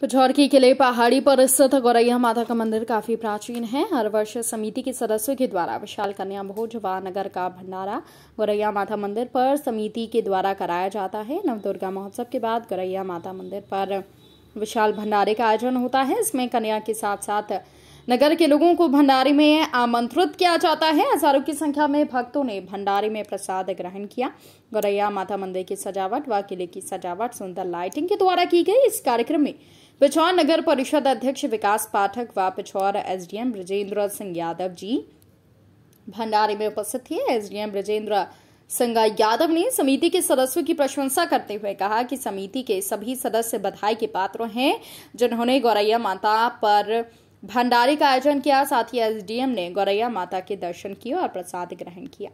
पिछौरकी किले पहाड़ी पर स्थित गौरैया माता का मंदिर काफी प्राचीन है हर वर्ष समिति के सदस्यों के द्वारा विशाल कन्या भोज व नगर का भंडारा गौरैया माता मंदिर पर समिति के द्वारा कराया जाता है नवदुर्गा महोत्सव के बाद गौरैया माता मंदिर पर विशाल भंडारे का आयोजन होता है इसमें कन्या के साथ साथ नगर के लोगों को भंडारे में आमंत्रित किया जाता है हजारों की संख्या में भक्तों ने भंडारे में प्रसाद ग्रहण किया गौरैया माता मंदिर की सजावट व किले की सजावट सुंदर लाइटिंग के द्वारा की गई इस कार्यक्रम में पिछौर नगर परिषद अध्यक्ष विकास पाठक व पिछौर एसडीएम ब्रजेंद्र सिंह यादव जी भंडारे में उपस्थित थे एसडीएम ब्रजेंद्र सिंह यादव ने समिति के सदस्यों की प्रशंसा करते हुए कहा कि समिति के सभी सदस्य बधाई के पात्र हैं जिन्होंने गौरैया माता पर भंडारे का आयोजन किया साथ ही एसडीएम ने गौरैया माता के दर्शन किए और प्रसाद ग्रहण किया